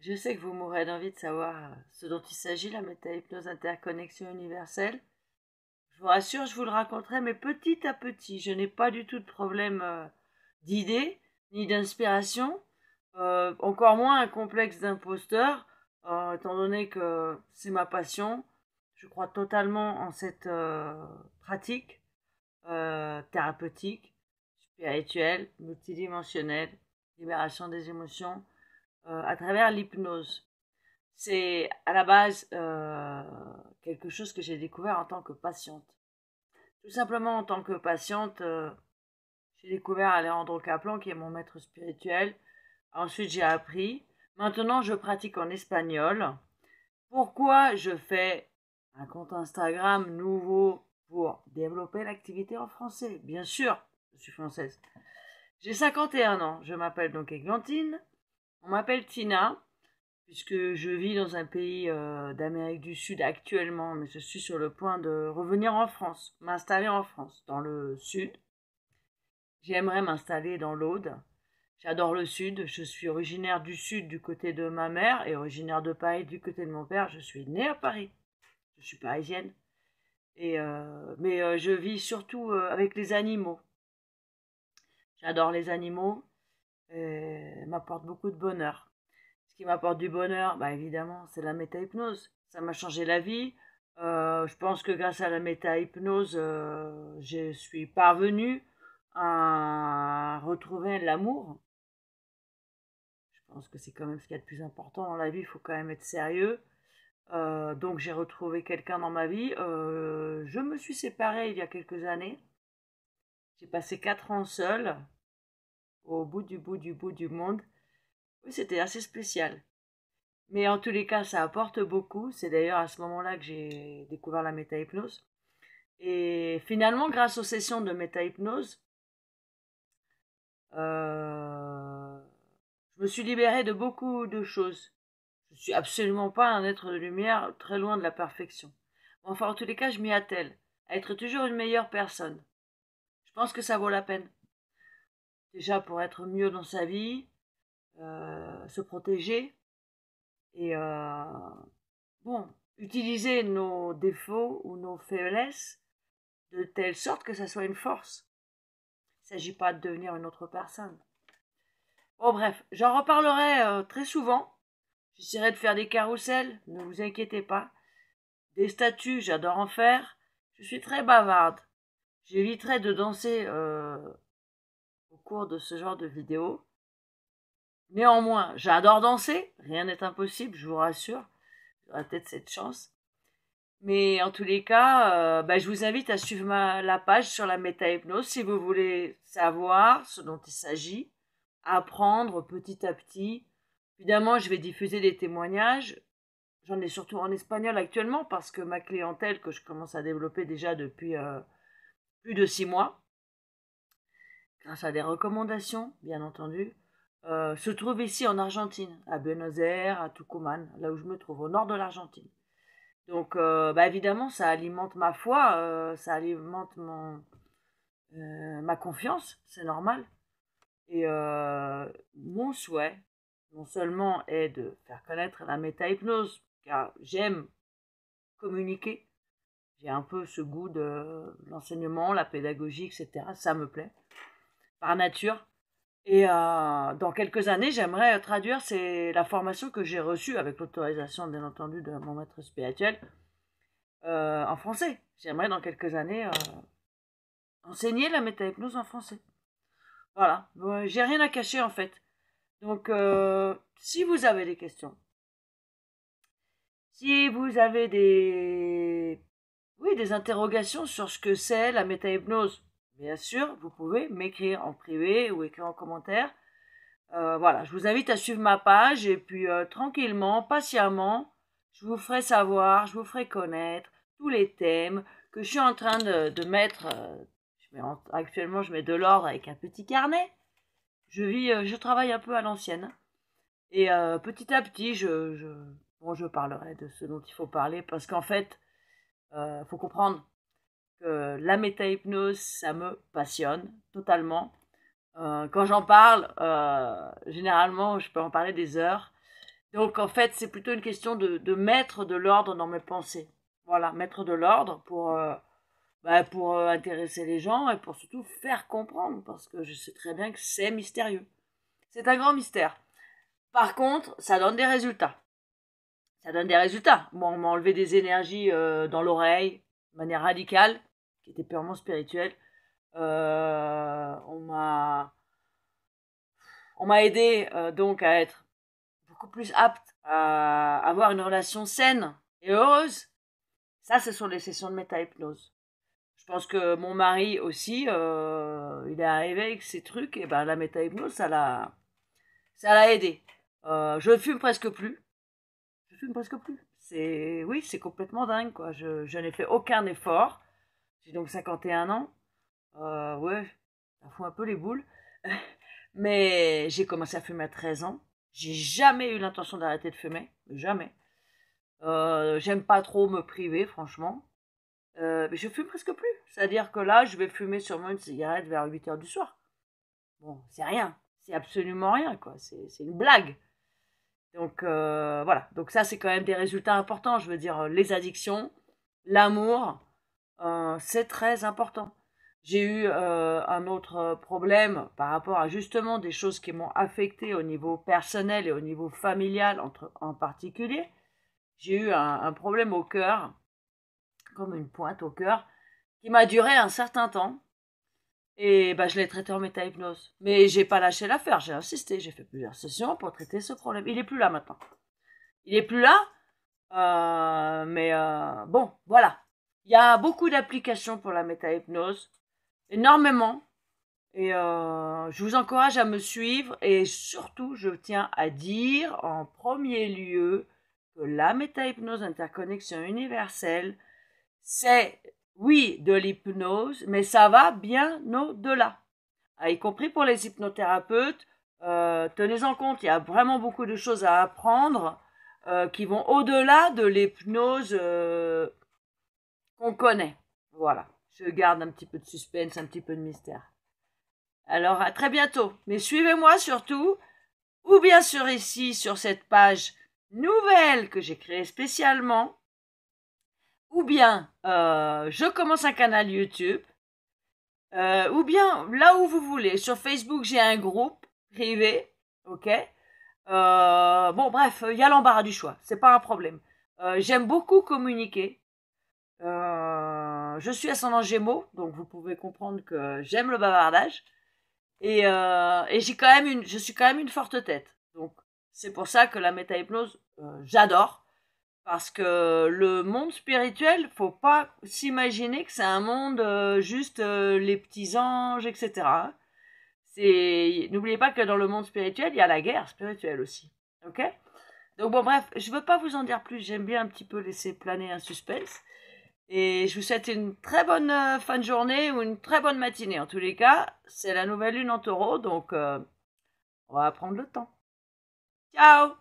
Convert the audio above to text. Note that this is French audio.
Je sais que vous mourrez d'envie de savoir euh, ce dont il s'agit, la métahypnose interconnexion universelle. Je vous rassure, je vous le raconterai, mais petit à petit. Je n'ai pas du tout de problème euh, d'idées, ni d'inspiration, euh, encore moins un complexe d'imposteur, étant donné que c'est ma passion. Je crois totalement en cette pratique thérapeutique, spirituelle, multidimensionnelle, libération des émotions euh, à travers l'hypnose. C'est à la base euh, quelque chose que j'ai découvert en tant que patiente. Tout simplement en tant que patiente, euh, j'ai découvert Alejandro Caplan qui est mon maître spirituel. Ensuite, j'ai appris. Maintenant, je pratique en espagnol. Pourquoi je fais un compte Instagram nouveau pour développer l'activité en français Bien sûr, je suis française. J'ai 51 ans, je m'appelle donc Églantine. On m'appelle Tina, puisque je vis dans un pays euh, d'Amérique du Sud actuellement, mais je suis sur le point de revenir en France, m'installer en France, dans le Sud. J'aimerais m'installer dans l'Aude. J'adore le Sud, je suis originaire du Sud du côté de ma mère et originaire de Paris du côté de mon père. Je suis née à Paris, je suis parisienne. Et euh, mais euh, je vis surtout avec les animaux. J'adore les animaux. Euh, m'apporte beaucoup de bonheur. Ce qui m'apporte du bonheur, bah évidemment, c'est la méta-hypnose. Ça m'a changé la vie. Euh, je pense que grâce à la méta-hypnose, euh, je suis parvenue à retrouver l'amour. Je pense que c'est quand même ce qu'il y a de plus important dans la vie, il faut quand même être sérieux. donc j'ai retrouvé quelqu'un dans ma vie. je me suis séparée il y a quelques années. J'ai passé 4 ans seule au bout du bout du bout du monde. Oui, c'était assez spécial. Mais en tous les cas, ça apporte beaucoup. C'est d'ailleurs à ce moment-là que j'ai découvert la métahypnose. Et finalement, grâce aux sessions de métahypnose, euh, je me suis libérée de beaucoup de choses. Je suis absolument pas un être de lumière très loin de la perfection. Enfin, en tous les cas, je m'y attelle à être toujours une meilleure personne. Je pense que ça vaut la peine déjà pour être mieux dans sa vie, euh, se protéger et euh, bon, utiliser nos défauts ou nos faiblesses de telle sorte que ça soit une force. Il ne s'agit pas de devenir une autre personne. Bon bref, j'en reparlerai euh, très souvent. J'essaierai de faire des carousels, ne vous inquiétez pas. Des statues, j'adore en faire. Je suis très bavarde. J'éviterai de danser au cours de ce genre de vidéo. Néanmoins, j'adore danser, rien n'est impossible, je vous rassure, j'aurai peut-être cette chance. Mais en tous les cas, euh, bah, je vous invite à suivre la page sur la métahypnose hypnose si vous voulez savoir ce dont il s'agit, apprendre petit à petit. Évidemment, je vais diffuser des témoignages. J'en ai surtout en espagnol actuellement parce que ma clientèle que je commence à développer déjà depuis euh, plus de six mois grâce à des recommandations, bien entendu, euh, se trouve ici en Argentine, à Buenos Aires, à Tucumán, là où je me trouve, au nord de l'Argentine. Donc, euh, bah, évidemment, ça alimente ma foi, euh, ça alimente mon, ma confiance, c'est normal. Et mon souhait, non seulement est de faire connaître la méta car j'aime communiquer, j'ai un peu ce goût de l'enseignement, la pédagogie, etc. Ça me plaît par nature. Et euh, dans quelques années, j'aimerais traduire c'est la formation que j'ai reçue, avec l'autorisation bien entendu de mon maître spirituel, euh, en français. J'aimerais dans quelques années euh, enseigner la métahypnose en français. Voilà, j'ai rien à cacher en fait. Donc, si vous avez des questions, si vous avez des, oui, des interrogations sur ce que c'est la métahypnose, Bien sûr, vous pouvez m'écrire en privé ou écrire en commentaire. Euh, voilà, je vous invite à suivre ma page et puis euh, tranquillement, patiemment, je vous ferai savoir, je vous ferai connaître tous les thèmes que je suis en train de, mettre. Euh, actuellement, je mets de l'ordre avec un petit carnet. Je vis, je travaille un peu à l'ancienne. Et petit à petit, je, je, bon, je parlerai de ce dont il faut parler parce qu'en fait, il faut comprendre la métahypnose, ça me passionne totalement. Euh, quand j'en parle, euh, généralement, je peux en parler des heures. Donc, en fait, c'est plutôt une question de, mettre de l'ordre dans mes pensées. Voilà, mettre de l'ordre pour, euh, bah, pour intéresser les gens et pour surtout faire comprendre, parce que je sais très bien que c'est mystérieux. C'est un grand mystère. Par contre, ça donne des résultats. Ça donne des résultats. Moi, on m'a enlevé des énergies dans l'oreille, de manière radicale qui était purement spirituel. Euh, on m'a on m'a aidé euh, donc à être beaucoup plus apte à avoir une relation saine et heureuse. Ça, ce sont les sessions de méta-hypnose. Je pense que mon mari aussi, euh, il est arrivé avec ces trucs, et ben la méta-hypnose, ça l'a, ça l'a aidé. je fume presque plus. Je fume presque plus. C'est, oui, c'est complètement dingue, quoi. Je, je n'ai fait aucun effort. J'ai donc 51 ans. Euh, ouais, ça fout un peu les boules. Mais j'ai commencé à fumer à 13 ans. J'ai jamais eu l'intention d'arrêter de fumer. Jamais. Euh, j'aime pas trop me priver, franchement. Euh, mais je fume presque plus. C'est-à-dire que là, je vais fumer sûrement une cigarette vers 8 heures du soir. Bon, c'est rien. C'est absolument rien, quoi. C'est une blague. Donc voilà. Donc ça, c'est quand même des résultats importants. Je veux dire, les addictions, l'amour, euh, c'est très important. J'ai eu euh, un autre problème par rapport à justement des choses qui m'ont affecté au niveau personnel et au niveau familial entre, en particulier. J'ai eu un, problème au cœur, comme une pointe au cœur, qui m'a duré un certain temps. Et bah, je l'ai traité en méta-hypnose. Mais j'ai pas lâché l'affaire, j'ai insisté, j'ai fait plusieurs sessions pour traiter ce problème. Il est plus là maintenant. Il est plus là, euh, mais bon, voilà. Il y a beaucoup d'applications pour la métahypnose, énormément. Et euh, je vous encourage à me suivre et surtout, je tiens à dire en premier lieu que la métahypnose hypnose interconnexion universelle, c'est oui de l'hypnose, mais ça va bien au-delà. Ah, y compris pour les hypnothérapeutes, euh, tenez-en compte, il y a vraiment beaucoup de choses à apprendre euh, qui vont au-delà de l'hypnose on connaît. Voilà. Je garde un petit peu de suspense, un petit peu de mystère. Alors à très bientôt. Mais suivez-moi surtout, ou bien sur ici sur cette page nouvelle que j'ai créée spécialement, ou bien euh, je commence un canal YouTube, euh, ou bien là où vous voulez. Sur Facebook, j'ai un groupe privé, ok euh, Bon, bref, il y a l'embarras du choix, c'est pas un problème. J'aime beaucoup communiquer, euh, je suis ascendant Gémeaux, donc vous pouvez comprendre que j'aime le bavardage. Euh, et, j'ai quand même une, je suis quand même une forte tête. Donc c'est pour ça que la méta euh, j'adore. Parce que le monde spirituel, faut pas s'imaginer que c'est un monde juste les petits anges, etc. Hein. C'est, n'oubliez pas que dans le monde spirituel, il y a la guerre spirituelle aussi. Ok Donc bon, bref, je ne veux pas vous en dire plus. J'aime bien un petit peu laisser planer un suspense. Et je vous souhaite une très bonne euh, fin de journée ou une très bonne matinée. En tous les cas, c'est la nouvelle lune en taureau, donc euh, on va prendre le temps. Ciao